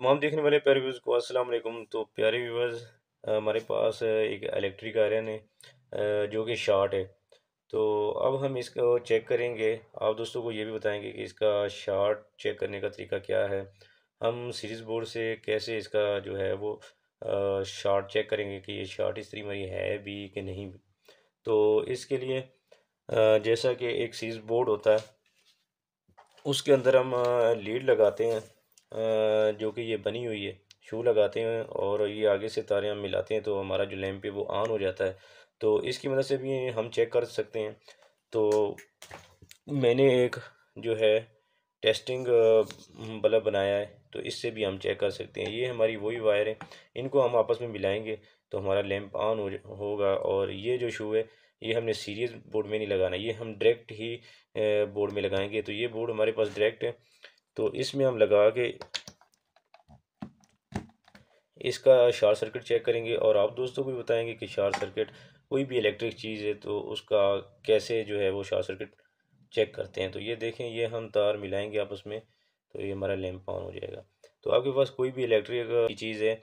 तमाम देखने वाले प्यारे व्यूज़ को अस्सलाम वालेकुम तो प्यारे व्यूवर्स हमारे पास एक इलेक्ट्रिक आयरन है जो कि शार्ट है तो अब हम इसको चेक करेंगे आप दोस्तों को ये भी बताएंगे कि इसका शार्ट चेक करने का तरीका क्या है हम सीरीज़ बोर्ड से कैसे इसका जो है वो शार्ट चेक करेंगे कि ये शार्ट इस्त्री मरी है भी कि नहीं भी तो इसके लिए जैसा कि एक सीरीज़ बोर्ड होता है उसके अंदर हम लीड लगाते हैं जो कि ये बनी हुई है शू लगाते हैं और ये आगे से तारे हम मिलाते हैं तो हमारा जो लैम्प है वो ऑन हो जाता है तो इसकी मदद से भी हम चेक कर सकते हैं तो मैंने एक जो है टेस्टिंग बल्ब बनाया है तो इससे भी हम चेक कर सकते हैं ये हमारी वही वायर है इनको हम आपस में मिलाएंगे तो हमारा लैंप ऑन हो होगा और ये जो शू है ये हमने सीरियस बोर्ड में नहीं लगाना ये हम डायरेक्ट ही बोर्ड में लगाएंगे तो ये बोर्ड हमारे पास डायरेक्ट है तो इसमें हम लगा के इसका शॉर्ट सर्किट चेक करेंगे और आप दोस्तों को भी बताएंगे कि शार्ट सर्किट कोई भी इलेक्ट्रिक चीज़ है तो उसका कैसे जो है वो शॉर्ट सर्किट चेक करते हैं तो ये देखें ये हम तार मिलाएंगे आपस में तो ये हमारा लैंप ऑन हो जाएगा तो आपके पास कोई भी इलेक्ट्रिक चीज़ है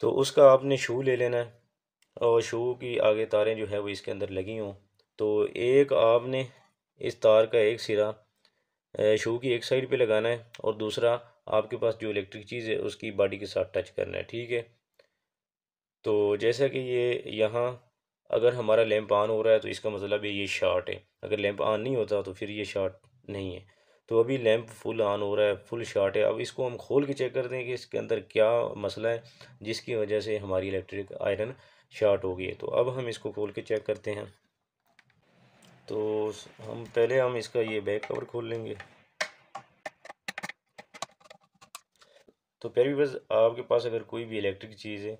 तो उसका आपने शू ले लेना है और शू की आगे तारें जो है वो इसके अंदर लगी हों तो एक आपने इस तार का एक सिरा शू की एक साइड पे लगाना है और दूसरा आपके पास जो इलेक्ट्रिक चीज़ है उसकी बॉडी के साथ टच करना है ठीक है तो जैसा कि ये यहाँ अगर हमारा लैंप ऑन हो रहा है तो इसका मतलब है ये शार्ट है अगर लैंप ऑन नहीं होता तो फिर ये शार्ट नहीं है तो अभी लैंप फुल ऑन हो रहा है फुल शार्ट है अब इसको हम खोल के चेक करते हैं कि इसके अंदर क्या मसला है जिसकी वजह से हमारी इलेक्ट्रिक आयरन शार्ट हो गई है तो अब हम इसको खोल के चेक करते हैं तो हम पहले हम इसका ये बैक कवर खोल लेंगे तो पहली बस आपके पास अगर कोई भी इलेक्ट्रिक चीज़ है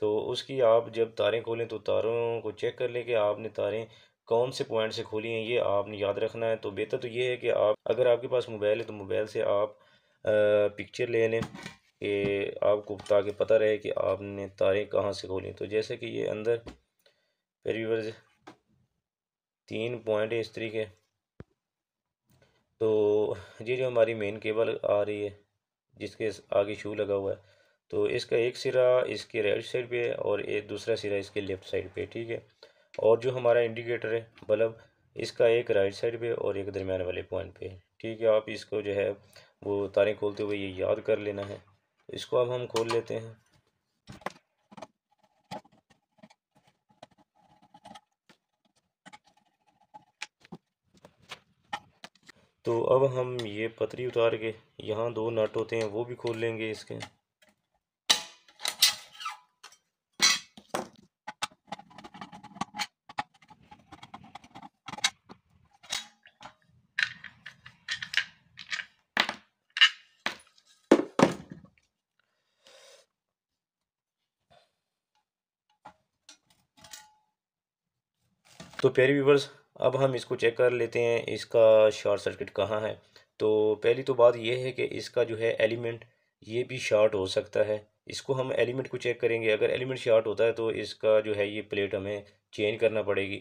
तो उसकी आप जब तारें खोलें तो तारों को चेक कर लें कि आपने तारें कौन से पॉइंट से खोली हैं ये आपने याद रखना है तो बेहतर तो ये है कि आप अगर आपके पास मोबाइल है तो मोबाइल से आप आ, पिक्चर ले लें कि आपको ताकि पता रहे कि आपने तारें कहाँ से खोलें तो जैसे कि ये अंदर पेरीवर्ज तीन पॉइंट है इस तरीके तो ये जो हमारी मेन केबल आ रही है जिसके आगे शू लगा हुआ है तो इसका एक सिरा इसके राइट साइड पे और एक दूसरा सिरा इसके लेफ़्ट साइड पे ठीक है और जो हमारा इंडिकेटर है बल्ब मतलब इसका एक राइट साइड पे और एक दरमियान वाले पॉइंट पे ठीक है आप इसको जो है वो तारें खोलते हुए ये याद कर लेना है इसको अब हम खोल लेते हैं तो अब हम ये पतरी उतार के यहाँ दो नट होते हैं वो भी खोल लेंगे इसके तो प्यारी व्यूवर्स अब हम इसको चेक कर लेते हैं इसका शॉर्ट सर्किट कहाँ है तो पहली तो बात यह है कि इसका जो है एलिमेंट ये भी शॉर्ट हो सकता है इसको हम एलिमेंट को चेक करेंगे अगर एलिमेंट शॉर्ट होता है तो इसका जो है ये प्लेट हमें चेंज करना पड़ेगी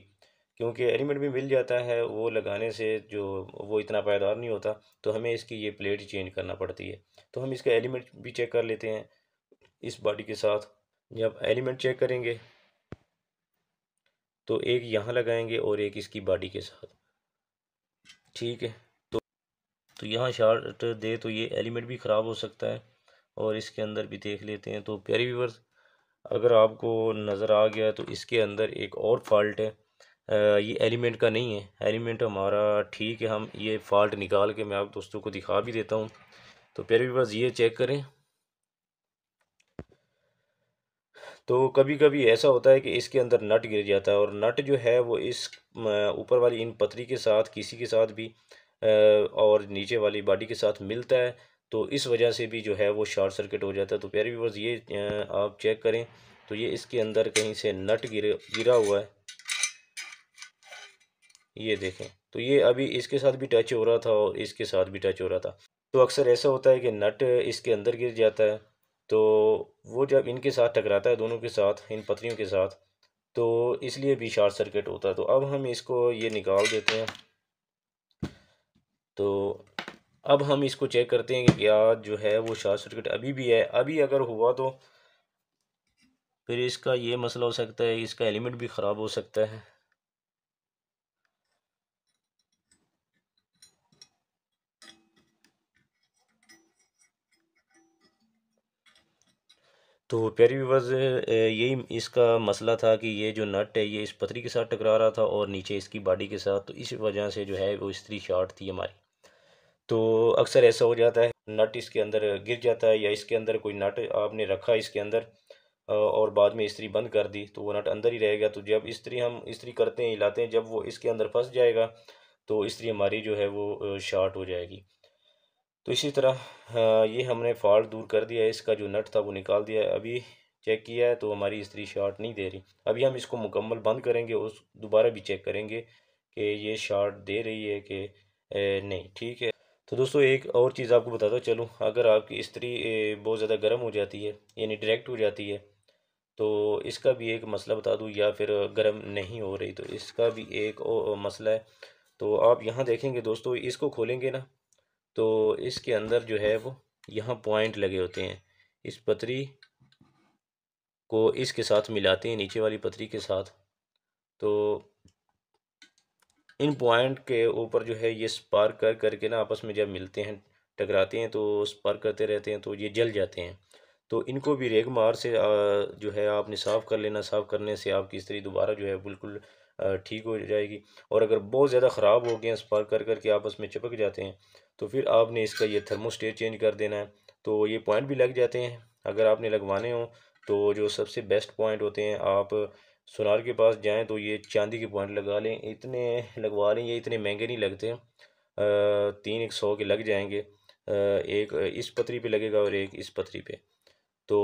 क्योंकि एलिमेंट भी मिल जाता है वो लगाने से जो वो इतना पायदार नहीं होता तो हमें इसकी ये प्लेट चेंज करना पड़ती है तो हम इसका एलिमेंट भी चेक कर लेते हैं इस बॉडी के साथ जब एलिमेंट चेक करेंगे तो एक यहाँ लगाएंगे और एक इसकी बॉडी के साथ ठीक है तो तो यहाँ शार्ट दे तो ये एलिमेंट भी ख़राब हो सकता है और इसके अंदर भी देख लेते हैं तो प्यारी व्यूवर्स अगर आपको नज़र आ गया तो इसके अंदर एक और फॉल्ट है आ, ये एलिमेंट का नहीं है एलिमेंट हमारा ठीक है हम ये फॉल्ट निकाल के मैं आप दोस्तों को दिखा भी देता हूँ तो प्यारे व्यूवर्स ये चेक करें तो कभी कभी ऐसा होता है कि इसके अंदर नट गिर जाता है और नट जो है वो इस ऊपर वाली इन पतरी के साथ किसी के साथ भी और नीचे वाली बॉडी के साथ मिलता है तो इस वजह से भी जो है वो शॉर्ट सर्किट हो जाता है तो प्यारे व्यूवर्स ये आप चेक करें तो ये इसके अंदर कहीं से नट गिर गिरा हुआ है ये देखें तो ये अभी इसके साथ भी टच हो रहा था और इसके साथ भी टच हो रहा था तो अक्सर ऐसा होता है कि नट इसके अंदर गिर जाता है तो वो जब इनके साथ टकराता है दोनों के साथ इन पत्तियों के साथ तो इसलिए भी शॉर्ट सर्किट होता है तो अब हम इसको ये निकाल देते हैं तो अब हम इसको चेक करते हैं कि क्या जो है वो शॉर्ट सर्किट अभी भी है अभी अगर हुआ तो फिर इसका ये मसला हो सकता है इसका एलिमेंट भी ख़राब हो सकता है तो प्यारी व्यूवर्स यही इसका मसला था कि ये जो नट है ये इस पथरी के साथ टकरा रहा था और नीचे इसकी बॉडी के साथ तो इस वजह से जो है वो स्त्री शॉर्ट थी हमारी तो अक्सर ऐसा हो जाता है नट इसके अंदर गिर जाता है या इसके अंदर कोई नट आपने रखा इसके अंदर और बाद में स्त्री बंद कर दी तो वो नट अंदर ही रहेगा तो जब स्त्री हम स्त्री करते हैं हिलाते हैं जब वो इसके अंदर फंस जाएगा तो स्त्री हमारी जो है वो शॉर्ट हो जाएगी तो इसी तरह हाँ, ये हमने फॉल्ट दूर कर दिया है इसका जो नट था वो निकाल दिया है अभी चेक किया है तो हमारी स्त्री शार्ट नहीं दे रही अभी हम इसको मुकम्मल बंद करेंगे उस दोबारा भी चेक करेंगे कि ये शार्ट दे रही है कि नहीं ठीक है तो दोस्तों एक और चीज़ आपको बताता चलूँ अगर आपकी स्त्री बहुत ज़्यादा गर्म हो जाती है यानी डायरेक्ट हो जाती है तो इसका भी एक मसला बता दूँ या फिर गर्म नहीं हो रही तो इसका भी एक मसला है तो आप यहाँ देखेंगे दोस्तों इसको खोलेंगे ना तो इसके अंदर जो है वो यहाँ पॉइंट लगे होते हैं इस पतरी को इसके साथ मिलाते हैं नीचे वाली पतरी के साथ तो इन पॉइंट के ऊपर जो है ये स्पार्क कर करके ना आपस में जब मिलते हैं टकराते हैं तो स्पार्क करते रहते हैं तो ये जल जाते हैं तो इनको भी रेग मार से जो है आपने साफ़ कर लेना साफ़ करने से आपकी स्त्री दोबारा जो है बिल्कुल ठीक हो जाएगी और अगर बहुत ज़्यादा ख़राब हो गए स्पार्क कर करके आपस में चिपक जाते हैं तो फिर आपने इसका ये थर्मोस्टेट चेंज कर देना है तो ये पॉइंट भी लग जाते हैं अगर आपने लगवाने हों तो जो सबसे बेस्ट पॉइंट होते हैं आप सोनार के पास जाएं तो ये चांदी के पॉइंट लगा लें इतने लगवा लें ये इतने महंगे नहीं लगते तीन एक सौ के लग जाएंगे एक इस पतरी पे लगेगा और एक इस पतरी पे तो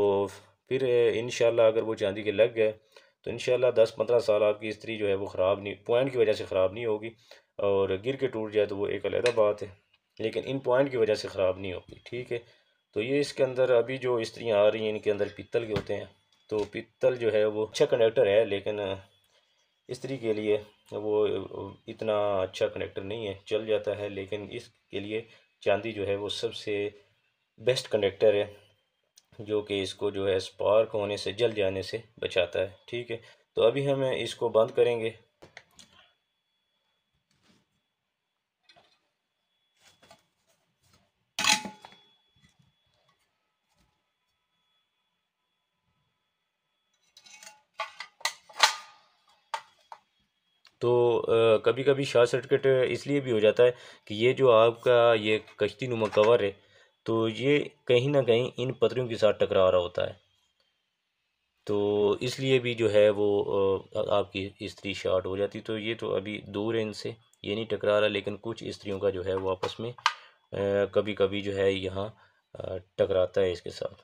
फिर इन अगर वो चांदी के लग गए तो इन दस पंद्रह साल आपकी स्त्री जो है वो ख़राब नहीं पॉइंट की वजह से ख़राब नहीं होगी और गिर के टूट जाए तो वो एक अलहदा बात है लेकिन इन पॉइंट की वजह से ख़राब नहीं होगी ठीक है तो ये इसके अंदर अभी जो स्त्रियाँ आ रही हैं इनके अंदर पित्तल के होते हैं तो पित्तल जो है वो अच्छा कंडक्टर है लेकिन स्त्री के लिए वो इतना अच्छा कंडक्टर नहीं है चल जाता है लेकिन इसके लिए चांदी जो है वो सबसे बेस्ट कंडक्टर है जो कि इसको जो है स्पार्क होने से जल जाने से बचाता है ठीक है तो अभी हम इसको बंद करेंगे तो आ, कभी कभी शॉर्ट सर्किट इसलिए भी हो जाता है कि ये जो आपका ये कश्ती नुमा कवर है तो ये कहीं ना कहीं इन पत्रियों के साथ टकरा रहा होता है तो इसलिए भी जो है वो आपकी स्त्री शार्ट हो जाती तो ये तो अभी दूर है इनसे ये नहीं टकरा रहा लेकिन कुछ स्त्रियों का जो है वो आपस में कभी कभी जो है यहाँ टकराता है इसके साथ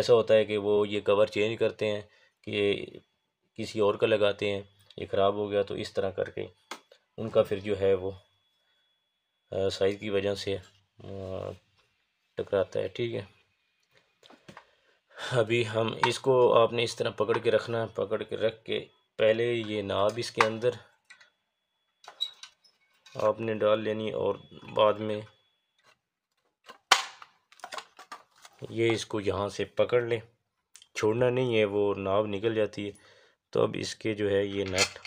ऐसा होता है कि वो ये कवर चेंज करते हैं कि किसी और का लगाते हैं ये ख़राब हो गया तो इस तरह करके उनका फिर जो है वो साइज़ की वजह से टकराता है ठीक है अभी हम इसको आपने इस तरह पकड़ के रखना है पकड़ के रख के पहले ये नाब इसके अंदर आपने डाल लेनी और बाद में ये इसको यहाँ से पकड़ लें छोड़ना नहीं है वो नाव निकल जाती है तो अब इसके जो है ये नट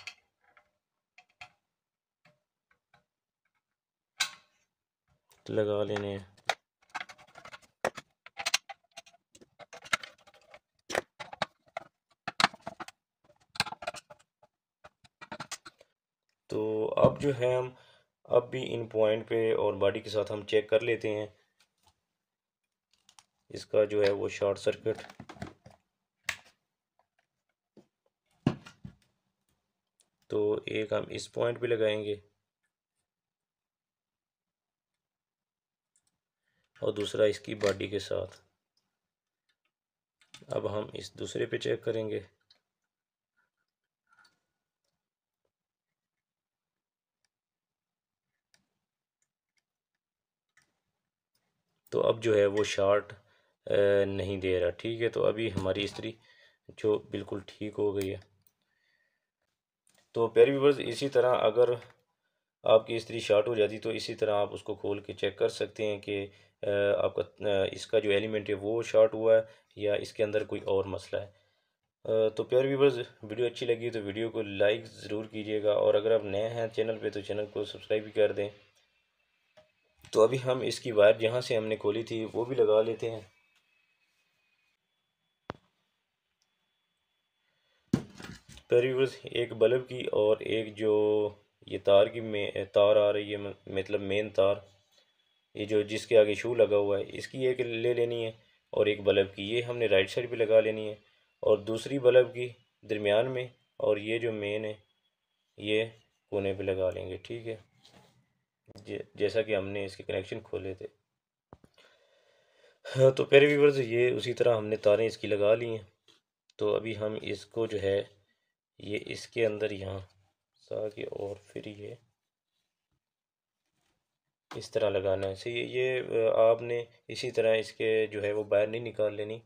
लगा लेने हैं अब जो है हम अब भी इन पॉइंट पे और बॉडी के साथ हम चेक कर लेते हैं इसका जो है वो शॉर्ट सर्किट तो एक हम इस पॉइंट पे लगाएंगे और दूसरा इसकी बॉडी के साथ अब हम इस दूसरे पे चेक करेंगे तो अब जो है वो शार्ट नहीं दे रहा ठीक है तो अभी हमारी स्त्री जो बिल्कुल ठीक हो गई है तो प्यारे व्यूवर्स इसी तरह अगर आपकी स्त्री शार्ट हो जाती तो इसी तरह आप उसको खोल के चेक कर सकते हैं कि आपका इसका जो एलिमेंट है वो शार्ट हुआ है या इसके अंदर कोई और मसला है तो प्यारे व्यूवर्स वीडियो अच्छी लगी तो वीडियो को लाइक ज़रूर कीजिएगा और अगर आप नए हैं चैनल पे तो चैनल को सब्सक्राइब भी कर दें तो अभी हम इसकी वायर जहाँ से हमने खोली थी वो भी लगा लेते हैं पेरीवर्स एक बल्ब की और एक जो ये तार की में तार आ रही है मतलब मेन तार ये जो जिसके आगे शू लगा हुआ है इसकी एक ले लेनी है और एक बल्ब की ये हमने राइट साइड पे लगा लेनी है और दूसरी बल्ब की दरमियान में और ये जो मेन है ये कोने पे लगा लेंगे ठीक है जैसा कि हमने इसके कनेक्शन खोले थे तो तो प्यारे व्यूवर्स ये उसी तरह हमने तारें इसकी लगा ली हैं तो अभी हम इसको जो है ये इसके अंदर यहाँ ताकि और फिर ये इस तरह लगाना है सही ये आपने इसी तरह इसके जो है वो बाहर नहीं निकाल लेनी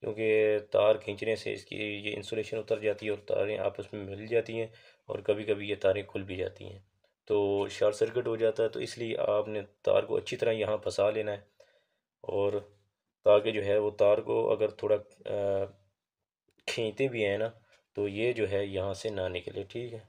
क्योंकि तार खींचने से इसकी ये इंसुलेशन उतर जाती है और तारें आपस में मिल जाती हैं और कभी कभी ये तारें खुल भी जाती हैं तो शॉर्ट सर्किट हो जाता है तो इसलिए आपने तार को अच्छी तरह यहाँ फंसा लेना है और ताकि जो है वो तार को अगर थोड़ा खींचते भी हैं ना तो ये जो है यहाँ से ना निकले ठीक है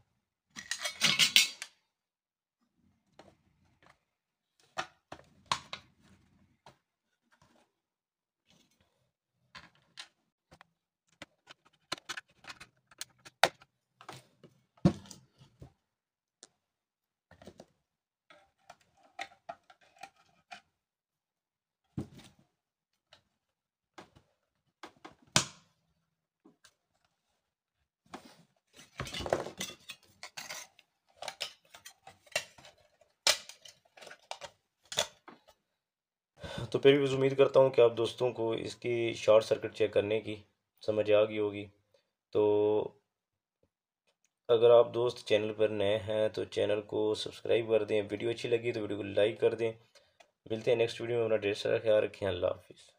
तो फिर भी उम्मीद करता हूँ कि आप दोस्तों को इसकी शॉर्ट सर्किट चेक करने की समझ आ गई होगी तो अगर आप दोस्त चैनल पर नए हैं तो चैनल को सब्सक्राइब कर दें वीडियो अच्छी लगी तो वीडियो को लाइक कर दें मिलते हैं नेक्स्ट वीडियो में अपना ढेर सारा ख्याल रखें अल्लाह हाफिज़